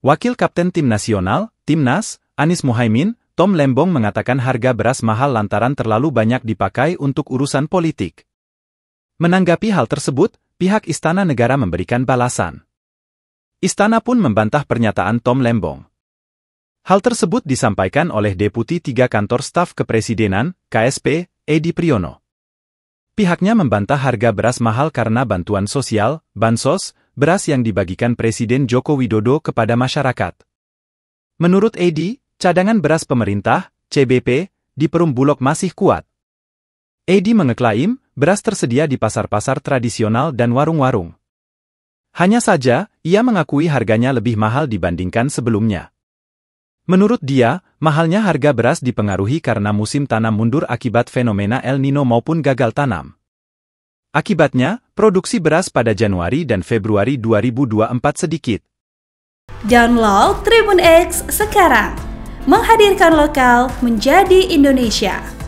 Wakil Kapten Tim Nasional, Timnas, Anis Muhaimin, Tom Lembong mengatakan harga beras mahal lantaran terlalu banyak dipakai untuk urusan politik. Menanggapi hal tersebut, pihak Istana Negara memberikan balasan. Istana pun membantah pernyataan Tom Lembong. Hal tersebut disampaikan oleh Deputi tiga Kantor Staf Kepresidenan, KSP, Edi Priyono. Pihaknya membantah harga beras mahal karena bantuan sosial, bansos, beras yang dibagikan Presiden Joko Widodo kepada masyarakat. Menurut Edi, cadangan beras pemerintah, CBP, di Perum Bulog masih kuat. Edi mengeklaim, beras tersedia di pasar-pasar tradisional dan warung-warung. Hanya saja, ia mengakui harganya lebih mahal dibandingkan sebelumnya. Menurut dia, mahalnya harga beras dipengaruhi karena musim tanam mundur akibat fenomena El Nino maupun gagal tanam. Akibatnya, produksi beras pada Januari dan Februari 2024 sedikit. Download Tribun X sekarang. Menghadirkan lokal menjadi Indonesia.